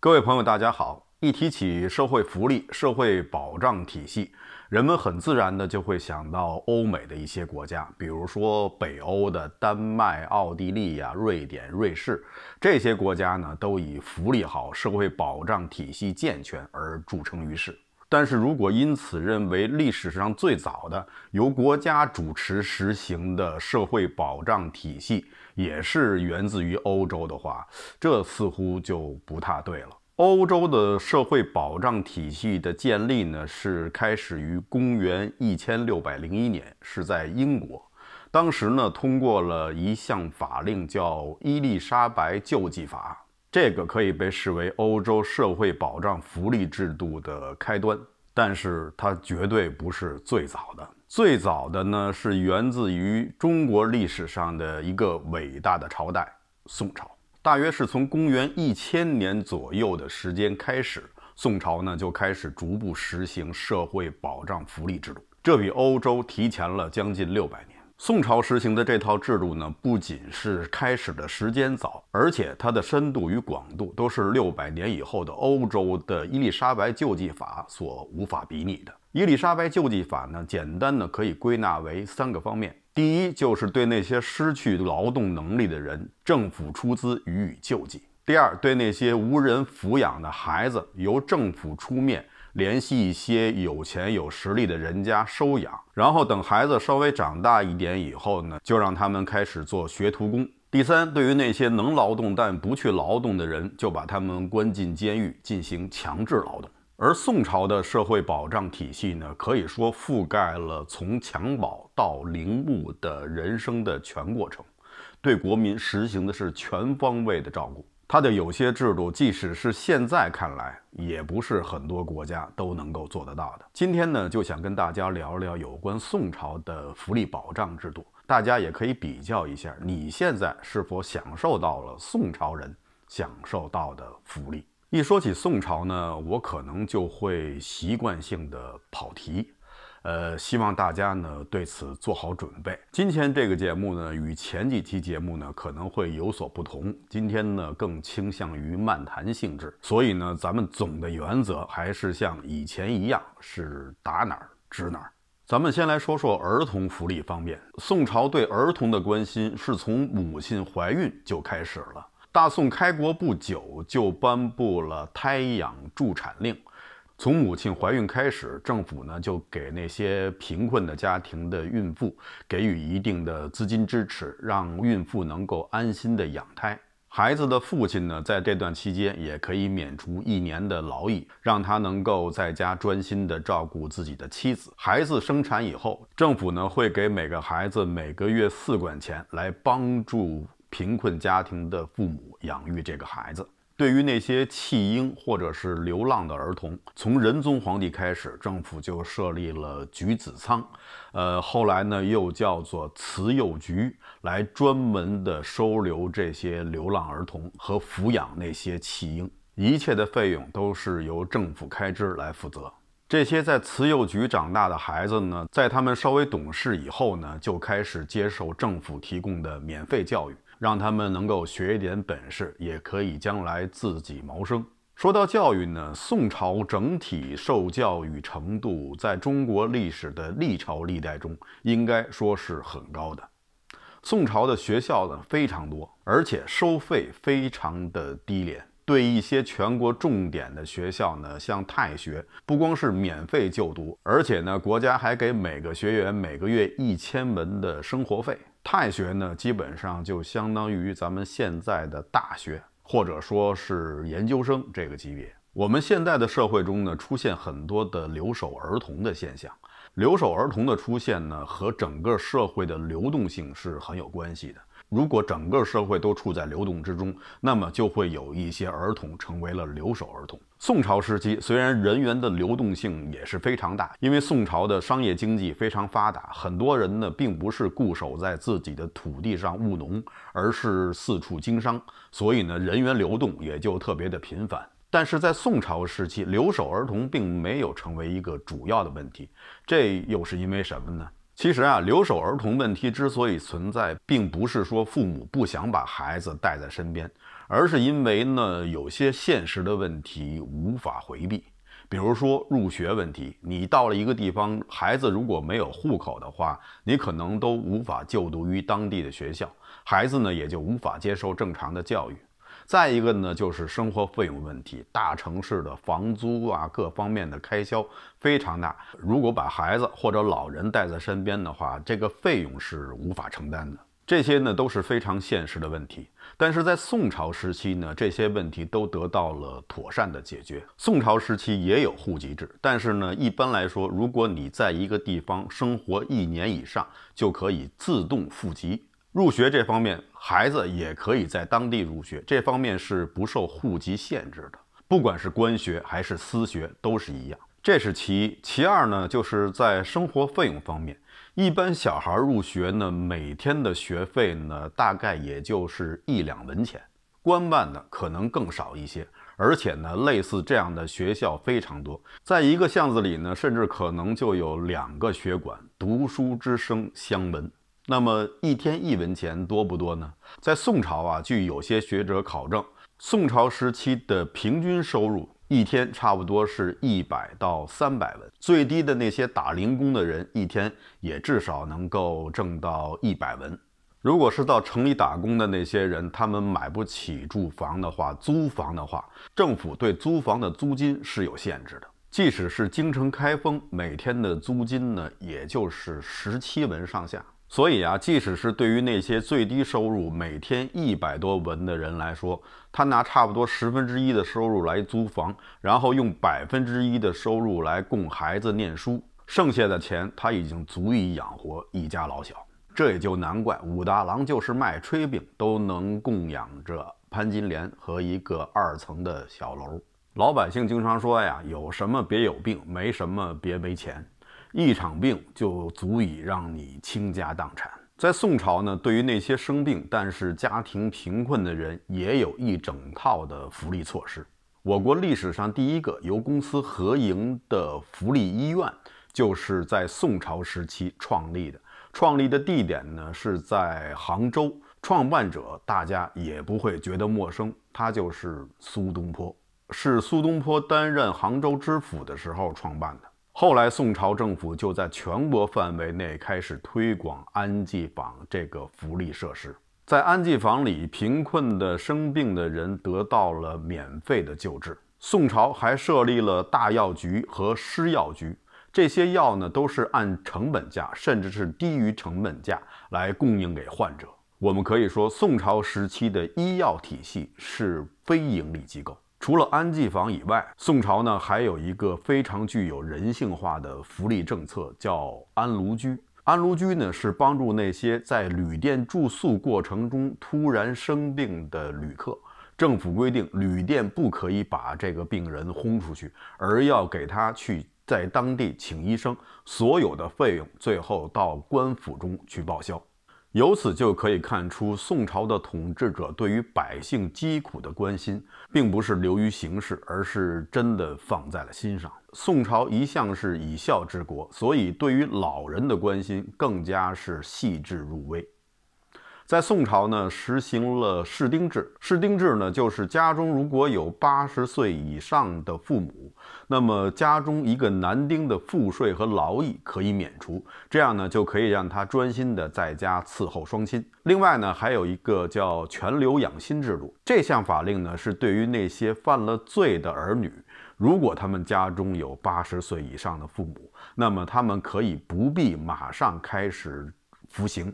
各位朋友，大家好。一提起社会福利、社会保障体系，人们很自然的就会想到欧美的一些国家，比如说北欧的丹麦、奥地利呀、瑞典、瑞士这些国家呢，都以福利好、社会保障体系健全而著称于世。但是如果因此认为历史上最早的由国家主持实行的社会保障体系也是源自于欧洲的话，这似乎就不太对了。欧洲的社会保障体系的建立呢，是开始于公元1601年，是在英国，当时呢通过了一项法令，叫《伊丽莎白救济法》。这个可以被视为欧洲社会保障福利制度的开端，但是它绝对不是最早的。最早的呢，是源自于中国历史上的一个伟大的朝代——宋朝。大约是从公元1000年左右的时间开始，宋朝呢就开始逐步实行社会保障福利制度，这比欧洲提前了将近600年。宋朝实行的这套制度呢，不仅是开始的时间早，而且它的深度与广度都是六百年以后的欧洲的伊丽莎白救济法所无法比拟的。伊丽莎白救济法呢，简单的可以归纳为三个方面：第一，就是对那些失去劳动能力的人，政府出资予以救济；第二，对那些无人抚养的孩子，由政府出面。联系一些有钱有实力的人家收养，然后等孩子稍微长大一点以后呢，就让他们开始做学徒工。第三，对于那些能劳动但不去劳动的人，就把他们关进监狱进行强制劳动。而宋朝的社会保障体系呢，可以说覆盖了从襁褓到陵墓的人生的全过程，对国民实行的是全方位的照顾。它的有些制度，即使是现在看来，也不是很多国家都能够做得到的。今天呢，就想跟大家聊聊有关宋朝的福利保障制度，大家也可以比较一下，你现在是否享受到了宋朝人享受到的福利。一说起宋朝呢，我可能就会习惯性的跑题。呃，希望大家呢对此做好准备。今天这个节目呢，与前几期节目呢可能会有所不同。今天呢更倾向于漫谈性质，所以呢咱们总的原则还是像以前一样，是打哪儿指哪儿。咱们先来说说儿童福利方面，宋朝对儿童的关心是从母亲怀孕就开始了。大宋开国不久就颁布了胎养助产令。从母亲怀孕开始，政府呢就给那些贫困的家庭的孕妇给予一定的资金支持，让孕妇能够安心的养胎。孩子的父亲呢，在这段期间也可以免除一年的劳役，让他能够在家专心的照顾自己的妻子。孩子生产以后，政府呢会给每个孩子每个月四管钱，来帮助贫困家庭的父母养育这个孩子。对于那些弃婴或者是流浪的儿童，从仁宗皇帝开始，政府就设立了举子仓，呃，后来呢又叫做慈幼局，来专门的收留这些流浪儿童和抚养那些弃婴，一切的费用都是由政府开支来负责。这些在慈幼局长大的孩子呢，在他们稍微懂事以后呢，就开始接受政府提供的免费教育。让他们能够学一点本事，也可以将来自己谋生。说到教育呢，宋朝整体受教育程度在中国历史的历朝历代中，应该说是很高的。宋朝的学校呢非常多，而且收费非常的低廉。对一些全国重点的学校呢，像太学，不光是免费就读，而且呢，国家还给每个学员每个月一千文的生活费。太学呢，基本上就相当于咱们现在的大学，或者说是研究生这个级别。我们现在的社会中呢，出现很多的留守儿童的现象。留守儿童的出现呢，和整个社会的流动性是很有关系的。如果整个社会都处在流动之中，那么就会有一些儿童成为了留守儿童。宋朝时期，虽然人员的流动性也是非常大，因为宋朝的商业经济非常发达，很多人呢并不是固守在自己的土地上务农，而是四处经商，所以呢人员流动也就特别的频繁。但是在宋朝时期，留守儿童并没有成为一个主要的问题，这又是因为什么呢？其实啊，留守儿童问题之所以存在，并不是说父母不想把孩子带在身边。而是因为呢，有些现实的问题无法回避，比如说入学问题。你到了一个地方，孩子如果没有户口的话，你可能都无法就读于当地的学校，孩子呢也就无法接受正常的教育。再一个呢，就是生活费用问题，大城市的房租啊，各方面的开销非常大。如果把孩子或者老人带在身边的话，这个费用是无法承担的。这些呢都是非常现实的问题。但是在宋朝时期呢，这些问题都得到了妥善的解决。宋朝时期也有户籍制，但是呢，一般来说，如果你在一个地方生活一年以上，就可以自动户籍。入学这方面，孩子也可以在当地入学，这方面是不受户籍限制的，不管是官学还是私学都是一样。这是其一，其二呢，就是在生活费用方面。一般小孩入学呢，每天的学费呢，大概也就是一两文钱。官办的可能更少一些，而且呢，类似这样的学校非常多，在一个巷子里呢，甚至可能就有两个学馆，读书之声相闻。那么一天一文钱多不多呢？在宋朝啊，据有些学者考证，宋朝时期的平均收入。一天差不多是一百到三百文，最低的那些打零工的人，一天也至少能够挣到一百文。如果是到城里打工的那些人，他们买不起住房的话，租房的话，政府对租房的租金是有限制的。即使是京城开封，每天的租金呢，也就是十七文上下。所以啊，即使是对于那些最低收入每天一百多文的人来说，他拿差不多十分之一的收入来租房，然后用百分之一的收入来供孩子念书，剩下的钱他已经足以养活一家老小。这也就难怪武大郎就是卖炊饼都能供养着潘金莲和一个二层的小楼。老百姓经常说呀：“有什么别有病，没什么别没钱。”一场病就足以让你倾家荡产。在宋朝呢，对于那些生病但是家庭贫困的人，也有一整套的福利措施。我国历史上第一个由公司合营的福利医院，就是在宋朝时期创立的。创立的地点呢是在杭州，创办者大家也不会觉得陌生，他就是苏东坡。是苏东坡担任杭州知府的时候创办的。后来，宋朝政府就在全国范围内开始推广安济坊这个福利设施。在安济坊里，贫困的生病的人得到了免费的救治。宋朝还设立了大药局和施药局，这些药呢都是按成本价，甚至是低于成本价来供应给患者。我们可以说，宋朝时期的医药体系是非营利机构。除了安济坊以外，宋朝呢还有一个非常具有人性化的福利政策，叫安庐居。安庐居呢是帮助那些在旅店住宿过程中突然生病的旅客。政府规定，旅店不可以把这个病人轰出去，而要给他去在当地请医生，所有的费用最后到官府中去报销。由此就可以看出，宋朝的统治者对于百姓疾苦的关心，并不是流于形式，而是真的放在了心上。宋朝一向是以孝治国，所以对于老人的关心更加是细致入微。在宋朝呢，实行了士丁制。士丁制呢，就是家中如果有八十岁以上的父母，那么家中一个男丁的赋税和劳役可以免除，这样呢，就可以让他专心的在家伺候双亲。另外呢，还有一个叫“全留养心制度。这项法令呢，是对于那些犯了罪的儿女，如果他们家中有八十岁以上的父母，那么他们可以不必马上开始服刑。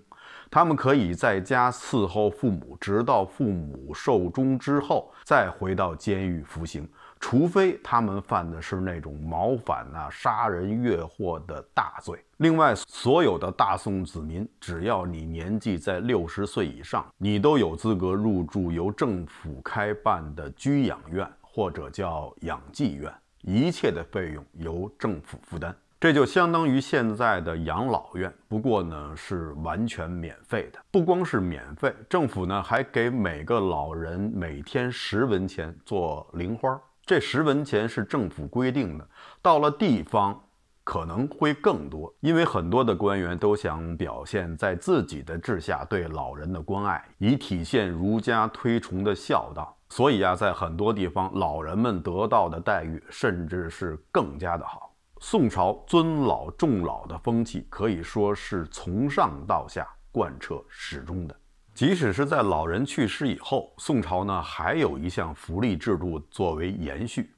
他们可以在家伺候父母，直到父母寿终之后，再回到监狱服刑，除非他们犯的是那种谋反啊、杀人越货的大罪。另外，所有的大宋子民，只要你年纪在六十岁以上，你都有资格入住由政府开办的居养院或者叫养济院，一切的费用由政府负担。这就相当于现在的养老院，不过呢是完全免费的。不光是免费，政府呢还给每个老人每天十文钱做零花儿。这十文钱是政府规定的，到了地方可能会更多，因为很多的官员都想表现在自己的治下对老人的关爱，以体现儒家推崇的孝道。所以啊，在很多地方，老人们得到的待遇甚至是更加的好。宋朝尊老重老的风气，可以说是从上到下贯彻始终的。即使是在老人去世以后，宋朝呢还有一项福利制度作为延续。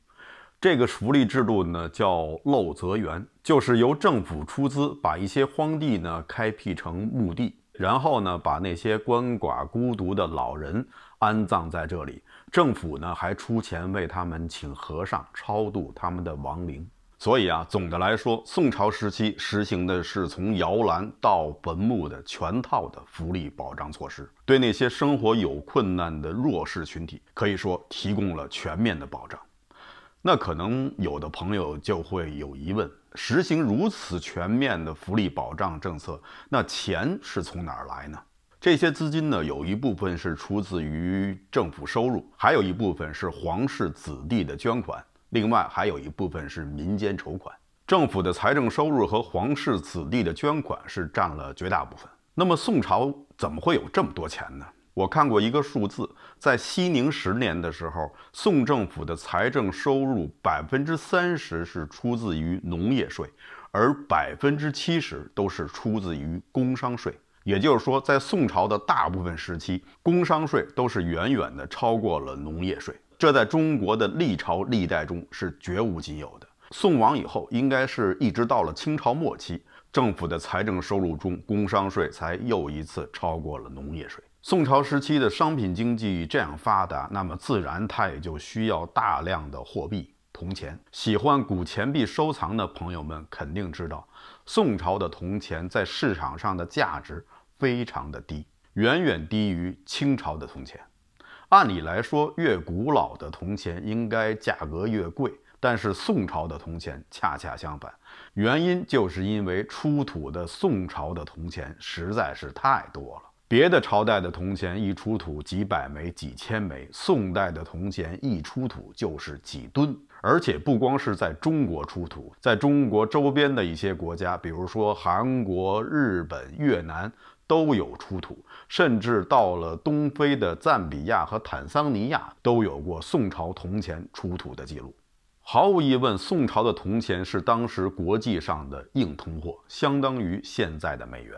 这个福利制度呢叫“陋泽园”，就是由政府出资把一些荒地呢开辟成墓地，然后呢把那些鳏寡孤独的老人安葬在这里。政府呢还出钱为他们请和尚超度他们的亡灵。所以啊，总的来说，宋朝时期实行的是从摇篮到坟墓的全套的福利保障措施，对那些生活有困难的弱势群体，可以说提供了全面的保障。那可能有的朋友就会有疑问：实行如此全面的福利保障政策，那钱是从哪儿来呢？这些资金呢，有一部分是出自于政府收入，还有一部分是皇室子弟的捐款。另外还有一部分是民间筹款，政府的财政收入和皇室子弟的捐款是占了绝大部分。那么宋朝怎么会有这么多钱呢？我看过一个数字，在熙宁十年的时候，宋政府的财政收入百分之三十是出自于农业税，而百分之七十都是出自于工商税。也就是说，在宋朝的大部分时期，工商税都是远远的超过了农业税。这在中国的历朝历代中是绝无仅有的。宋亡以后，应该是一直到了清朝末期，政府的财政收入中，工商税才又一次超过了农业税。宋朝时期的商品经济这样发达，那么自然它也就需要大量的货币铜钱。喜欢古钱币收藏的朋友们肯定知道，宋朝的铜钱在市场上的价值非常的低，远远低于清朝的铜钱。按理来说，越古老的铜钱应该价格越贵，但是宋朝的铜钱恰恰相反，原因就是因为出土的宋朝的铜钱实在是太多了。别的朝代的铜钱一出土几百枚、几千枚，宋代的铜钱一出土就是几吨。而且不光是在中国出土，在中国周边的一些国家，比如说韩国、日本、越南。都有出土，甚至到了东非的赞比亚和坦桑尼亚都有过宋朝铜钱出土的记录。毫无疑问，宋朝的铜钱是当时国际上的硬通货，相当于现在的美元。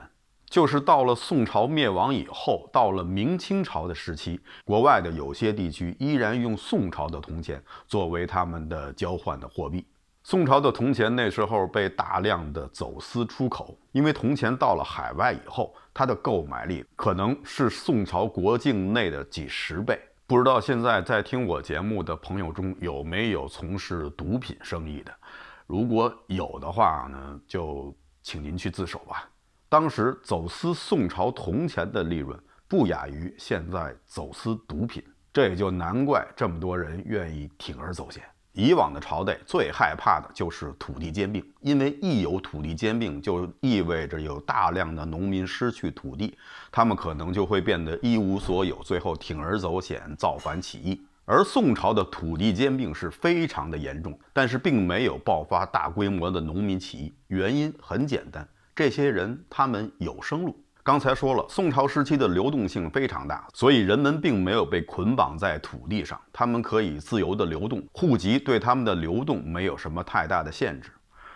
就是到了宋朝灭亡以后，到了明清朝的时期，国外的有些地区依然用宋朝的铜钱作为他们的交换的货币。宋朝的铜钱那时候被大量的走私出口，因为铜钱到了海外以后，它的购买力可能是宋朝国境内的几十倍。不知道现在在听我节目的朋友中有没有从事毒品生意的？如果有的话呢，就请您去自首吧。当时走私宋朝铜钱的利润不亚于现在走私毒品，这也就难怪这么多人愿意铤而走险。以往的朝代最害怕的就是土地兼并，因为一有土地兼并，就意味着有大量的农民失去土地，他们可能就会变得一无所有，最后铤而走险造反起义。而宋朝的土地兼并是非常的严重，但是并没有爆发大规模的农民起义，原因很简单，这些人他们有生路。刚才说了，宋朝时期的流动性非常大，所以人们并没有被捆绑在土地上，他们可以自由的流动，户籍对他们的流动没有什么太大的限制。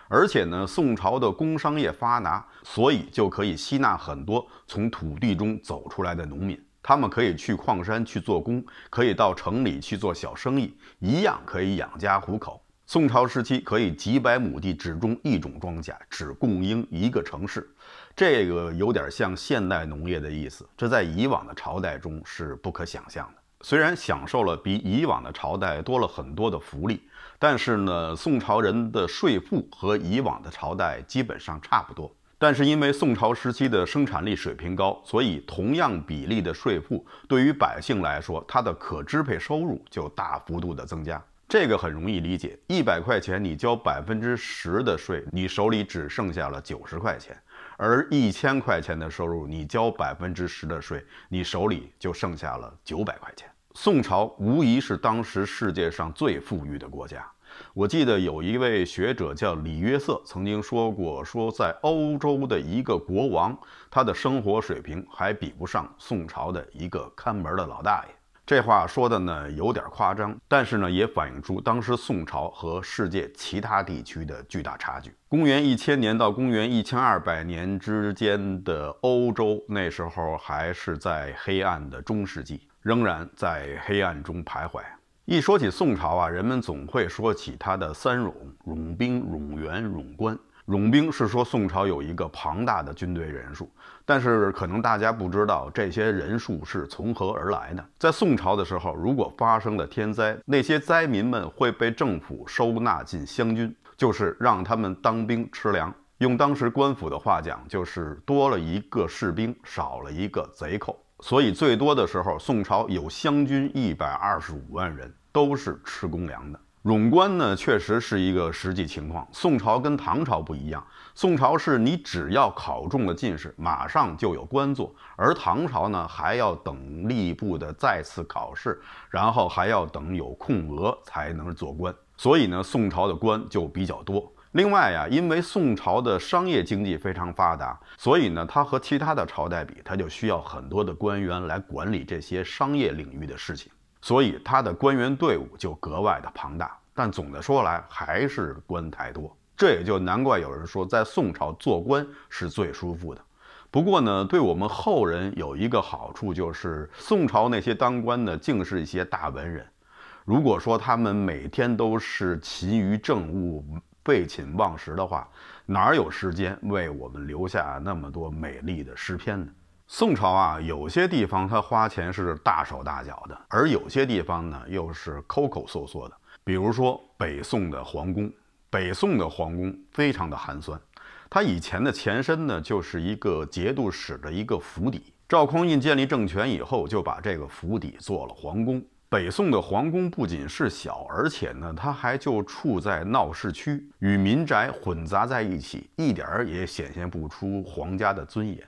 而且呢，宋朝的工商业发达，所以就可以吸纳很多从土地中走出来的农民，他们可以去矿山去做工，可以到城里去做小生意，一样可以养家糊口。宋朝时期，可以几百亩地只种一种庄稼，只供应一个城市，这个有点像现代农业的意思。这在以往的朝代中是不可想象的。虽然享受了比以往的朝代多了很多的福利，但是呢，宋朝人的税赋和以往的朝代基本上差不多。但是因为宋朝时期的生产力水平高，所以同样比例的税赋对于百姓来说，他的可支配收入就大幅度的增加。这个很容易理解，一百块钱你交百分之十的税，你手里只剩下了九十块钱；而一千块钱的收入，你交百分之十的税，你手里就剩下了九百块钱。宋朝无疑是当时世界上最富裕的国家。我记得有一位学者叫李约瑟曾经说过，说在欧洲的一个国王，他的生活水平还比不上宋朝的一个看门的老大爷。这话说的呢有点夸张，但是呢也反映出当时宋朝和世界其他地区的巨大差距。公元一千年到公元一千二百年之间的欧洲，那时候还是在黑暗的中世纪，仍然在黑暗中徘徊。一说起宋朝啊，人们总会说起他的三冗：冗兵、冗员、冗官。冗兵是说宋朝有一个庞大的军队人数，但是可能大家不知道这些人数是从何而来的。在宋朝的时候，如果发生了天灾，那些灾民们会被政府收纳进湘军，就是让他们当兵吃粮。用当时官府的话讲，就是多了一个士兵，少了一个贼寇。所以最多的时候，宋朝有湘军一百二十五万人，都是吃公粮的。冗官呢，确实是一个实际情况。宋朝跟唐朝不一样，宋朝是你只要考中了进士，马上就有官做；而唐朝呢，还要等吏部的再次考试，然后还要等有空额才能做官。所以呢，宋朝的官就比较多。另外呀，因为宋朝的商业经济非常发达，所以呢，它和其他的朝代比，它就需要很多的官员来管理这些商业领域的事情。所以他的官员队伍就格外的庞大，但总的说来还是官太多。这也就难怪有人说，在宋朝做官是最舒服的。不过呢，对我们后人有一个好处，就是宋朝那些当官的竟是一些大文人。如果说他们每天都是勤于政务、废寝忘食的话，哪有时间为我们留下那么多美丽的诗篇呢？宋朝啊，有些地方他花钱是大手大脚的，而有些地方呢又是抠抠缩缩的。比如说北宋的皇宫，北宋的皇宫非常的寒酸。它以前的前身呢，就是一个节度使的一个府邸。赵匡胤建立政权以后，就把这个府邸做了皇宫。北宋的皇宫不仅是小，而且呢，它还就处在闹市区，与民宅混杂在一起，一点儿也显现不出皇家的尊严。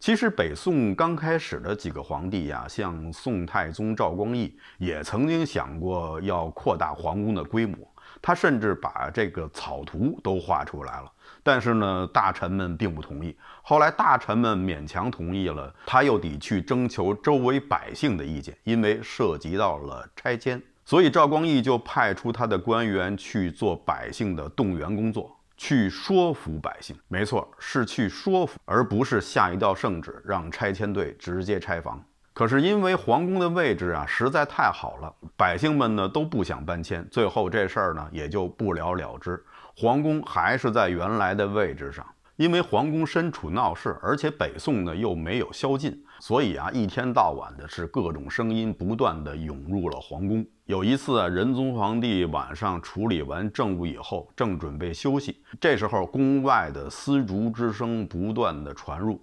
其实北宋刚开始的几个皇帝呀，像宋太宗赵光义也曾经想过要扩大皇宫的规模，他甚至把这个草图都画出来了。但是呢，大臣们并不同意。后来大臣们勉强同意了，他又得去征求周围百姓的意见，因为涉及到了拆迁，所以赵光义就派出他的官员去做百姓的动员工作。去说服百姓，没错，是去说服，而不是下一道圣旨让拆迁队直接拆房。可是因为皇宫的位置啊实在太好了，百姓们呢都不想搬迁，最后这事儿呢也就不了了之，皇宫还是在原来的位置上。因为皇宫身处闹市，而且北宋呢又没有宵禁，所以啊，一天到晚的是各种声音不断的涌入了皇宫。有一次啊，仁宗皇帝晚上处理完政务以后，正准备休息，这时候宫外的丝竹之声不断的传入。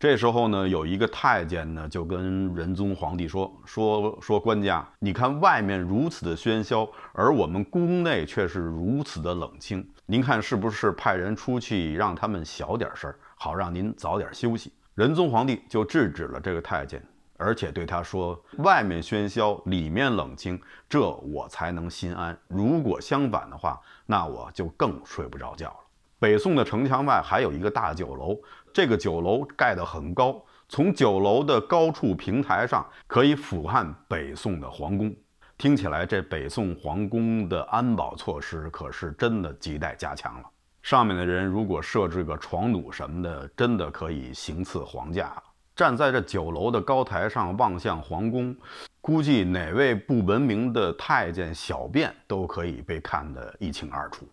这时候呢，有一个太监呢就跟仁宗皇帝说：“说说官家，你看外面如此的喧嚣，而我们宫内却是如此的冷清。”您看是不是派人出去让他们小点声儿，好让您早点休息。仁宗皇帝就制止了这个太监，而且对他说：“外面喧嚣，里面冷清，这我才能心安。如果相反的话，那我就更睡不着觉了。”北宋的城墙外还有一个大酒楼，这个酒楼盖得很高，从酒楼的高处平台上可以俯瞰北宋的皇宫。听起来这北宋皇宫的安保措施可是真的亟待加强了。上面的人如果设置个床弩什么的，真的可以行刺皇驾站在这九楼的高台上望向皇宫，估计哪位不文明的太监小便都可以被看得一清二楚。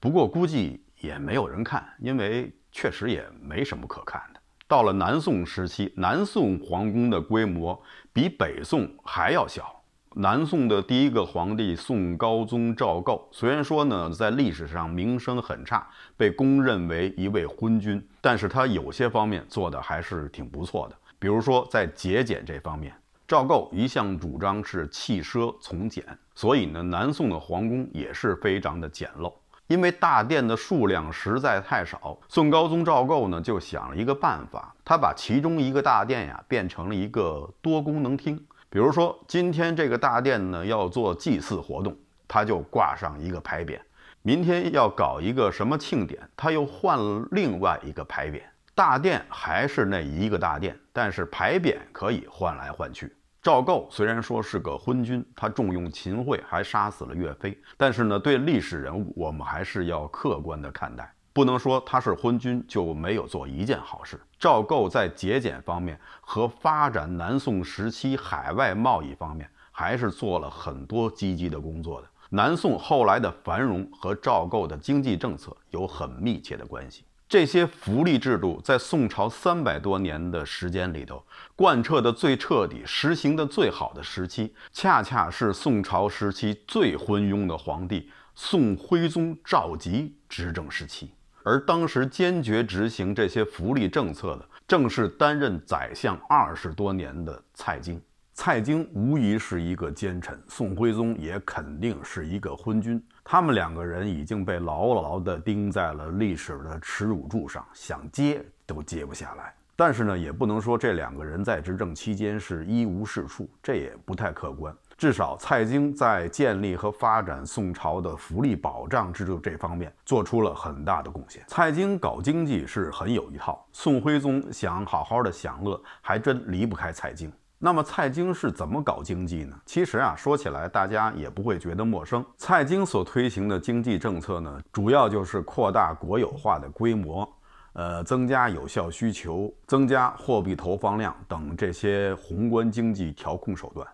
不过估计也没有人看，因为确实也没什么可看的。到了南宋时期，南宋皇宫的规模比北宋还要小。南宋的第一个皇帝宋高宗赵构，虽然说呢在历史上名声很差，被公认为一位昏君，但是他有些方面做的还是挺不错的。比如说在节俭这方面，赵构一向主张是弃奢从俭，所以呢，南宋的皇宫也是非常的简陋，因为大殿的数量实在太少。宋高宗赵构呢就想了一个办法，他把其中一个大殿呀变成了一个多功能厅。比如说，今天这个大殿呢要做祭祀活动，他就挂上一个牌匾；明天要搞一个什么庆典，他又换了另外一个牌匾。大殿还是那一个大殿，但是牌匾可以换来换去。赵构虽然说是个昏君，他重用秦桧，还杀死了岳飞，但是呢，对历史人物，我们还是要客观的看待。不能说他是昏君就没有做一件好事。赵构在节俭方面和发展南宋时期海外贸易方面，还是做了很多积极的工作的。南宋后来的繁荣和赵构的经济政策有很密切的关系。这些福利制度在宋朝三百多年的时间里头贯彻的最彻底、实行的最好的时期，恰恰是宋朝时期最昏庸的皇帝宋徽宗赵佶执政时期。而当时坚决执行这些福利政策的，正是担任宰相二十多年的蔡京。蔡京无疑是一个奸臣，宋徽宗也肯定是一个昏君。他们两个人已经被牢牢地钉在了历史的耻辱柱上，想接都接不下来。但是呢，也不能说这两个人在执政期间是一无是处，这也不太客观。至少蔡京在建立和发展宋朝的福利保障制度这方面做出了很大的贡献。蔡京搞经济是很有一套，宋徽宗想好好的享乐还真离不开蔡京。那么蔡京是怎么搞经济呢？其实啊，说起来 大家也不会觉得陌生。蔡京所推行的经济政策呢，主要就是扩大国有化的规模，呃，增加有效需求，增加货币投放量等这些宏观经济调控手段。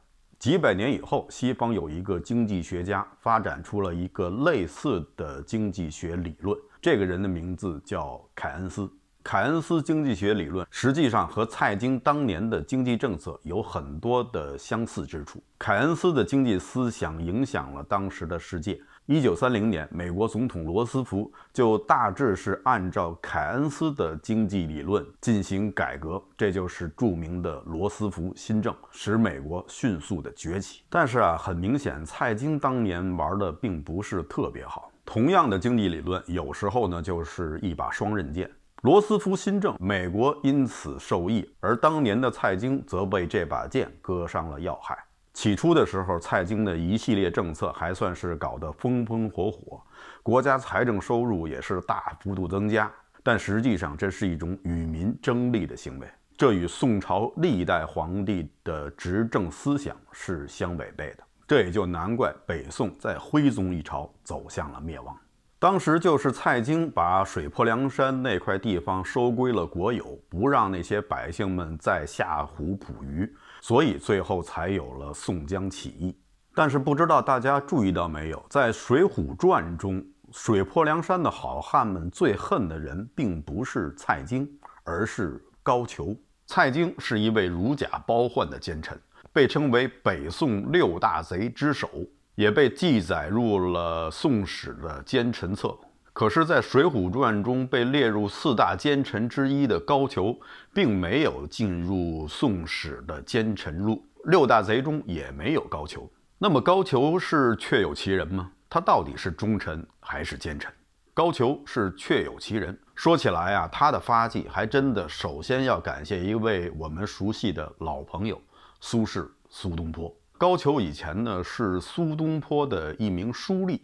几百年以后，西方有一个经济学家发展出了一个类似的经济学理论，这个人的名字叫凯恩斯。凯恩斯经济学理论实际上和蔡京当年的经济政策有很多的相似之处。凯恩斯的经济思想影响了当时的世界。一九三零年，美国总统罗斯福就大致是按照凯恩斯的经济理论进行改革，这就是著名的罗斯福新政，使美国迅速的崛起。但是啊，很明显，蔡京当年玩的并不是特别好。同样的经济理论，有时候呢就是一把双刃剑。罗斯福新政，美国因此受益，而当年的蔡京则被这把剑割伤了要害。起初的时候，蔡京的一系列政策还算是搞得风风火火，国家财政收入也是大幅度增加。但实际上，这是一种与民争利的行为，这与宋朝历代皇帝的执政思想是相违背的。这也就难怪北宋在徽宗一朝走向了灭亡。当时就是蔡京把水泊梁山那块地方收归了国有，不让那些百姓们再下湖捕鱼，所以最后才有了宋江起义。但是不知道大家注意到没有，在《水浒传》中，水泊梁山的好汉们最恨的人并不是蔡京，而是高俅。蔡京是一位如假包换的奸臣，被称为北宋六大贼之首。也被记载入了《宋史》的奸臣册。可是，在《水浒传》中被列入四大奸臣之一的高俅，并没有进入《宋史》的奸臣录。六大贼中也没有高俅。那么，高俅是确有其人吗？他到底是忠臣还是奸臣？高俅是确有其人。说起来啊，他的发迹还真的首先要感谢一位我们熟悉的老朋友——苏轼，苏东坡。高俅以前呢是苏东坡的一名书吏，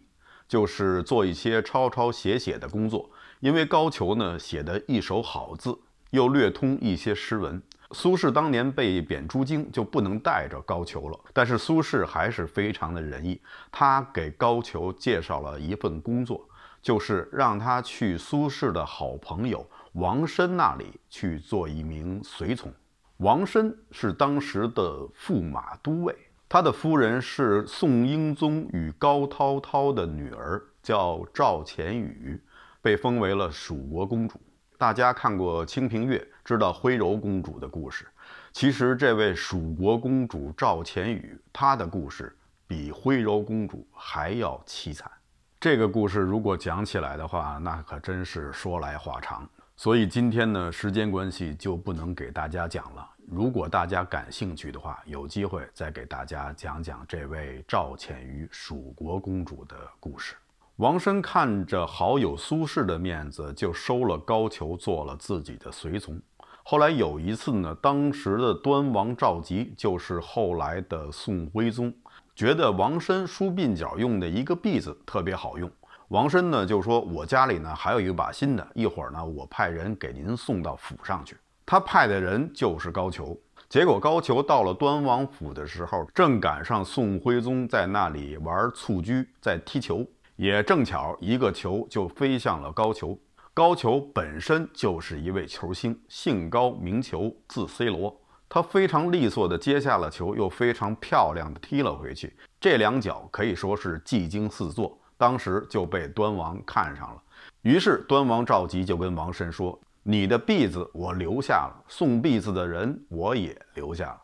就是做一些抄抄写写的工作。因为高俅呢写的一手好字，又略通一些诗文。苏轼当年被贬珠京，就不能带着高俅了。但是苏轼还是非常的仁义，他给高俅介绍了一份工作，就是让他去苏轼的好朋友王申那里去做一名随从。王申是当时的驸马都尉。他的夫人是宋英宗与高滔滔的女儿，叫赵浅宇，被封为了蜀国公主。大家看过《清平乐》，知道徽柔公主的故事。其实，这位蜀国公主赵浅宇，她的故事比徽柔公主还要凄惨。这个故事如果讲起来的话，那可真是说来话长。所以今天呢，时间关系就不能给大家讲了。如果大家感兴趣的话，有机会再给大家讲讲这位赵潜于蜀国公主的故事。王申看着好友苏轼的面子，就收了高俅做了自己的随从。后来有一次呢，当时的端王赵佶就是后来的宋徽宗，觉得王申梳鬓角用的一个篦子特别好用。王申呢就说：“我家里呢还有一把新的，一会儿呢我派人给您送到府上去。”他派的人就是高俅，结果高俅到了端王府的时候，正赶上宋徽宗在那里玩蹴鞠，在踢球，也正巧一个球就飞向了高俅。高俅本身就是一位球星，姓高名球，字 C 罗，他非常利索的接下了球，又非常漂亮的踢了回去，这两脚可以说是技惊四座，当时就被端王看上了，于是端王赵佶就跟王申说。你的篦子我留下了，送篦子的人我也留下了。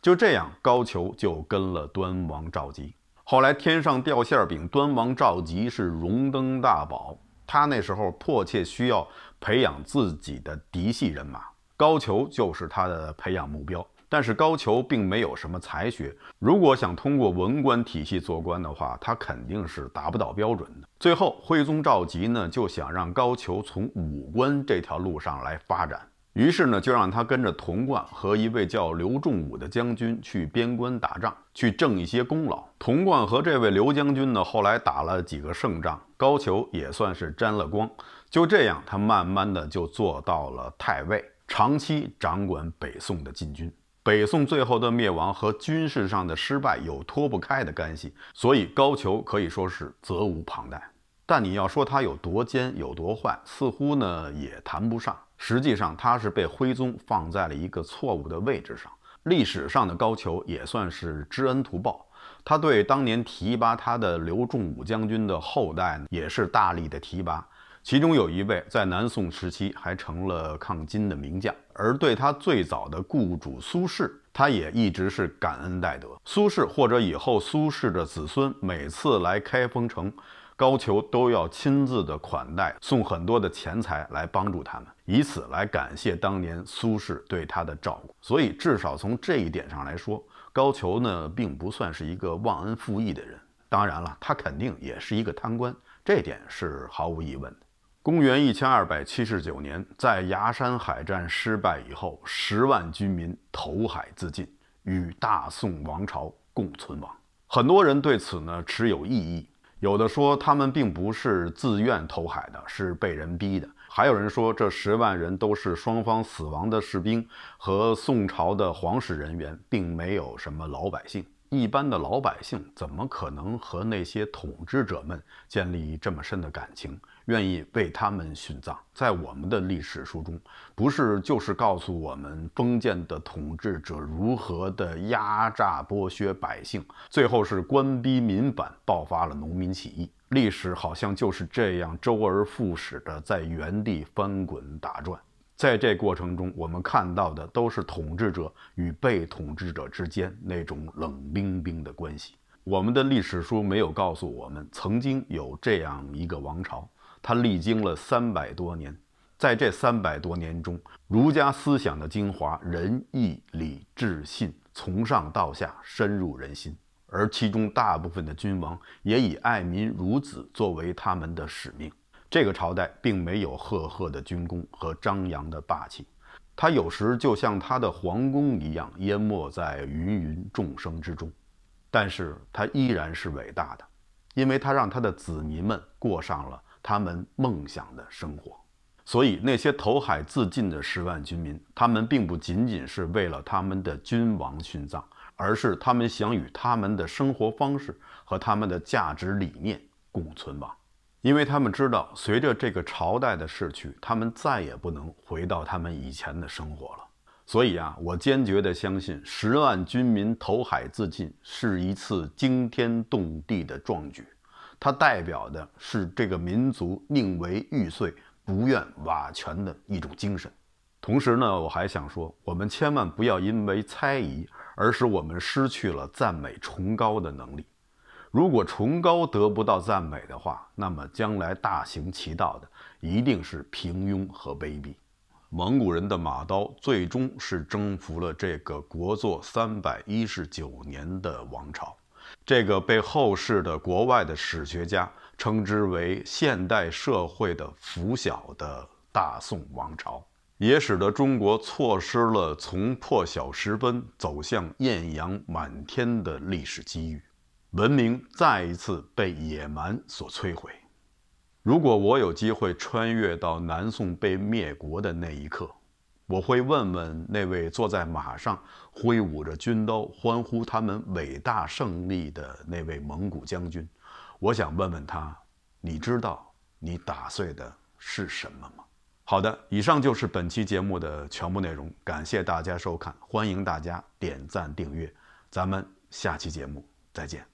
就这样，高俅就跟了端王赵佶。后来天上掉馅饼，端王赵佶是荣登大宝，他那时候迫切需要培养自己的嫡系人马，高俅就是他的培养目标。但是高俅并没有什么才学，如果想通过文官体系做官的话，他肯定是达不到标准的。最后，徽宗赵佶呢就想让高俅从武官这条路上来发展，于是呢就让他跟着童贯和一位叫刘仲武的将军去边关打仗，去挣一些功劳。童贯和这位刘将军呢后来打了几个胜仗，高俅也算是沾了光。就这样，他慢慢的就做到了太尉，长期掌管北宋的禁军。北宋最后的灭亡和军事上的失败有脱不开的干系，所以高俅可以说是责无旁贷。但你要说他有多奸有多坏，似乎呢也谈不上。实际上，他是被徽宗放在了一个错误的位置上。历史上的高俅也算是知恩图报，他对当年提拔他的刘仲武将军的后代也是大力的提拔，其中有一位在南宋时期还成了抗金的名将。而对他最早的雇主苏轼，他也一直是感恩戴德。苏轼或者以后苏轼的子孙，每次来开封城。高俅都要亲自的款待，送很多的钱财来帮助他们，以此来感谢当年苏轼对他的照顾。所以，至少从这一点上来说，高俅呢并不算是一个忘恩负义的人。当然了，他肯定也是一个贪官，这点是毫无疑问的。公元一千二百七十九年，在崖山海战失败以后，十万军民投海自尽，与大宋王朝共存亡。很多人对此呢持有异议。有的说他们并不是自愿投海的，是被人逼的；还有人说这十万人都是双方死亡的士兵和宋朝的皇室人员，并没有什么老百姓。一般的老百姓怎么可能和那些统治者们建立这么深的感情，愿意为他们殉葬？在我们的历史书中，不是就是告诉我们封建的统治者如何的压榨剥削百姓，最后是官逼民反，爆发了农民起义。历史好像就是这样周而复始的在原地翻滚打转。在这过程中，我们看到的都是统治者与被统治者之间那种冷冰冰的关系。我们的历史书没有告诉我们，曾经有这样一个王朝，它历经了三百多年。在这三百多年中，儒家思想的精华——仁、义、礼、智、信，从上到下深入人心。而其中大部分的君王，也以爱民如子作为他们的使命。这个朝代并没有赫赫的军功和张扬的霸气，他有时就像他的皇宫一样淹没在芸芸众生之中，但是他依然是伟大的，因为他让他的子民们过上了他们梦想的生活。所以，那些投海自尽的十万军民，他们并不仅仅是为了他们的君王殉葬，而是他们想与他们的生活方式和他们的价值理念共存亡。因为他们知道，随着这个朝代的逝去，他们再也不能回到他们以前的生活了。所以啊，我坚决地相信，十万军民投海自尽是一次惊天动地的壮举，它代表的是这个民族宁为玉碎，不愿瓦全的一种精神。同时呢，我还想说，我们千万不要因为猜疑而使我们失去了赞美崇高的能力。如果崇高得不到赞美的话，那么将来大行其道的一定是平庸和卑鄙。蒙古人的马刀最终是征服了这个国祚三百一十九年的王朝，这个被后世的国外的史学家称之为现代社会的拂晓的大宋王朝，也使得中国错失了从破晓时分走向艳阳满天的历史机遇。文明再一次被野蛮所摧毁。如果我有机会穿越到南宋被灭国的那一刻，我会问问那位坐在马上挥舞着军刀、欢呼他们伟大胜利的那位蒙古将军。我想问问他：你知道你打碎的是什么吗？好的，以上就是本期节目的全部内容。感谢大家收看，欢迎大家点赞订阅。咱们下期节目再见。